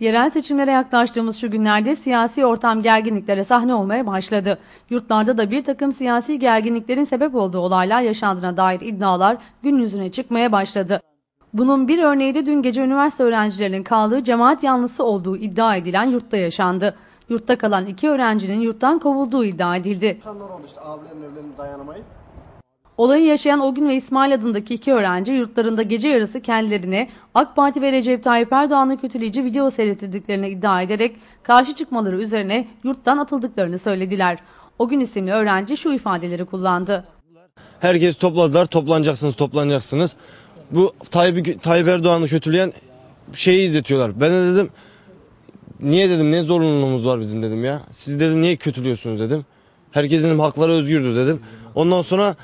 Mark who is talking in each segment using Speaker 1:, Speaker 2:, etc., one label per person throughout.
Speaker 1: Yerel seçimlere yaklaştığımız şu günlerde siyasi ortam gerginliklere sahne olmaya başladı. Yurtlarda da bir takım siyasi gerginliklerin sebep olduğu olaylar yaşandığına dair iddialar gün yüzüne çıkmaya başladı. Bunun bir örneği de dün gece üniversite öğrencilerinin kaldığı cemaat yanlısı olduğu iddia edilen yurtta yaşandı. Yurtta kalan iki öğrencinin yurttan kovulduğu iddia edildi.
Speaker 2: İnsanlar oldu işte dayanamayıp
Speaker 1: Olayı yaşayan o gün ve İsmail adındaki iki öğrenci yurtlarında gece yarısı kendilerine AK Parti ve Recep Tayyip Erdoğan'ı kötüleyici video seyrettirdiklerini iddia ederek karşı çıkmaları üzerine yurttan atıldıklarını söylediler. O gün isimli öğrenci şu ifadeleri kullandı.
Speaker 3: Herkes topladılar, toplanacaksınız, toplanacaksınız. Bu Tayyip, Tayyip Erdoğan'ı kötüleyen şeyi izletiyorlar. Ben de dedim, niye dedim, ne zorunluluğumuz var bizim dedim ya. Siz dedim, niye kötülüyorsunuz dedim. Herkesin hakları özgürdür dedim. Ondan sonra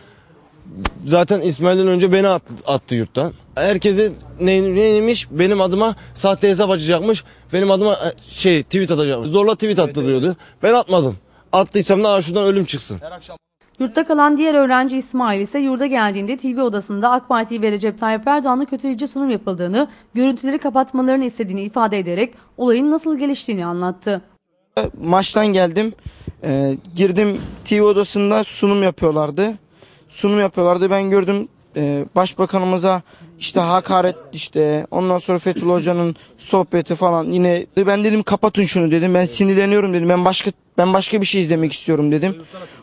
Speaker 3: zaten İsmail'den önce beni at, attı yurttan. Herkese ne, neymiş benim adıma sahte hesap açacakmış. Benim adıma e, şey tweet atacak. Zorla tweet attı diyordu. Ben atmadım. Attıysam da şuradan ölüm çıksın.
Speaker 1: Yurtta kalan diğer öğrenci İsmail ise yurda geldiğinde TV odasında AK Parti ve Recep Tayyip Erdoğan'ın kötüleyici sunum yapıldığını, görüntüleri kapatmalarını istediğini ifade ederek olayın nasıl geliştiğini anlattı.
Speaker 4: Maçtan geldim, e, girdim TV odasında sunum yapıyorlardı sunum yapıyorlardı. Ben gördüm e, başbakanımıza işte hakaret işte ondan sonra Fethullah Hoca'nın sohbeti falan yine ben dedim kapatın şunu dedim. Ben sinirleniyorum dedim. Ben başka ben başka bir şey izlemek istiyorum dedim.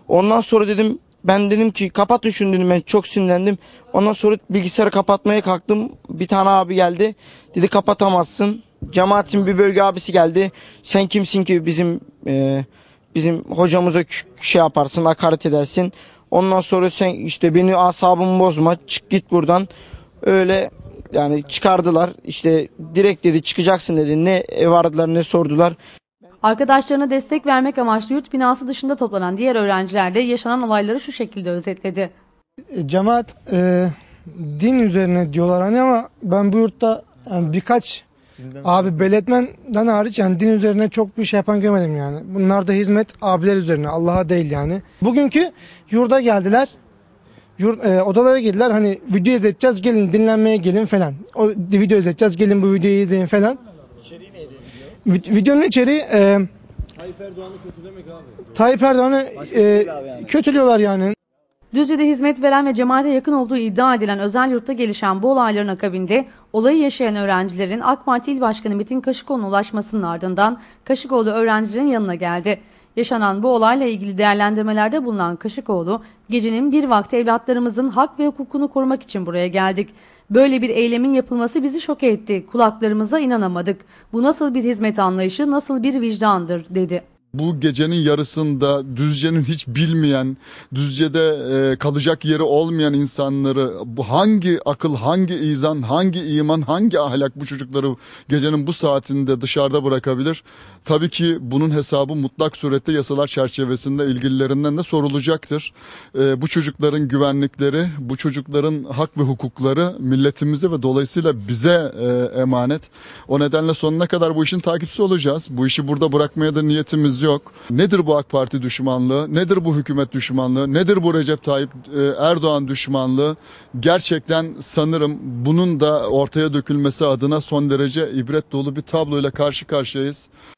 Speaker 4: Ondan sonra dedim ben dedim ki kapatın şunu dedim ben çok sinirlendim. Ondan sonra bilgisayarı kapatmaya kalktım. Bir tane abi geldi. Dedi kapatamazsın. Cemaatin bir bölge abisi geldi. Sen kimsin ki bizim e, bizim hocamıza şey yaparsın, hakaret edersin. Ondan sonra sen işte beni asabım bozma çık git buradan. Öyle yani çıkardılar işte direkt dedi çıkacaksın dedi ne vardılar ne sordular.
Speaker 1: Arkadaşlarına destek vermek amaçlı yurt binası dışında toplanan diğer öğrenciler de yaşanan olayları şu şekilde özetledi.
Speaker 2: E, cemaat e, din üzerine diyorlar hani ama ben bu yurtta yani birkaç Dinden Abi belirtmenden hariç yani din üzerine çok bir şey yapan görmedim yani. Bunlar da hizmet abiler üzerine Allah'a değil yani. Bugünkü yurda geldiler. Yurt, e, odalara girdiler hani video izleteceğiz gelin dinlenmeye gelin falan. O video izleteceğiz gelin bu videoyu izleyin falan. İçeriği neydi? Video? Videonun içeriği e,
Speaker 1: Tayyip Erdoğan'ı kötülemek
Speaker 2: abi. Tayyip Erdoğan'ı e, kötülüyorlar yani.
Speaker 1: Düzce'de hizmet veren ve cemaate yakın olduğu iddia edilen özel yurtta gelişen bu olayların akabinde olayı yaşayan öğrencilerin AK Parti İl Başkanı Metin Kaşıkoğlu'na ulaşmasının ardından Kaşıkoğlu öğrencilerin yanına geldi. Yaşanan bu olayla ilgili değerlendirmelerde bulunan Kaşıkoğlu, gecenin bir vakti evlatlarımızın hak ve hukukunu korumak için buraya geldik. Böyle bir eylemin yapılması bizi şok etti. Kulaklarımıza inanamadık. Bu nasıl bir hizmet anlayışı, nasıl bir vicdandır, dedi bu
Speaker 5: gecenin yarısında Düzce'nin hiç bilmeyen, Düzce'de e, kalacak yeri olmayan insanları bu hangi akıl, hangi izan, hangi iman, hangi ahlak bu çocukları gecenin bu saatinde dışarıda bırakabilir? Tabii ki bunun hesabı mutlak surette yasalar çerçevesinde ilgililerinden de sorulacaktır. E, bu çocukların güvenlikleri, bu çocukların hak ve hukukları milletimize ve dolayısıyla bize e, emanet. O nedenle sonuna kadar bu işin takipçisi olacağız. Bu işi burada bırakmaya da niyetimiz yok. Nedir bu AK Parti düşmanlığı? Nedir bu hükümet düşmanlığı? Nedir bu Recep Tayyip e, Erdoğan düşmanlığı? Gerçekten sanırım bunun da ortaya dökülmesi adına son derece ibret dolu bir tabloyla karşı karşıyayız.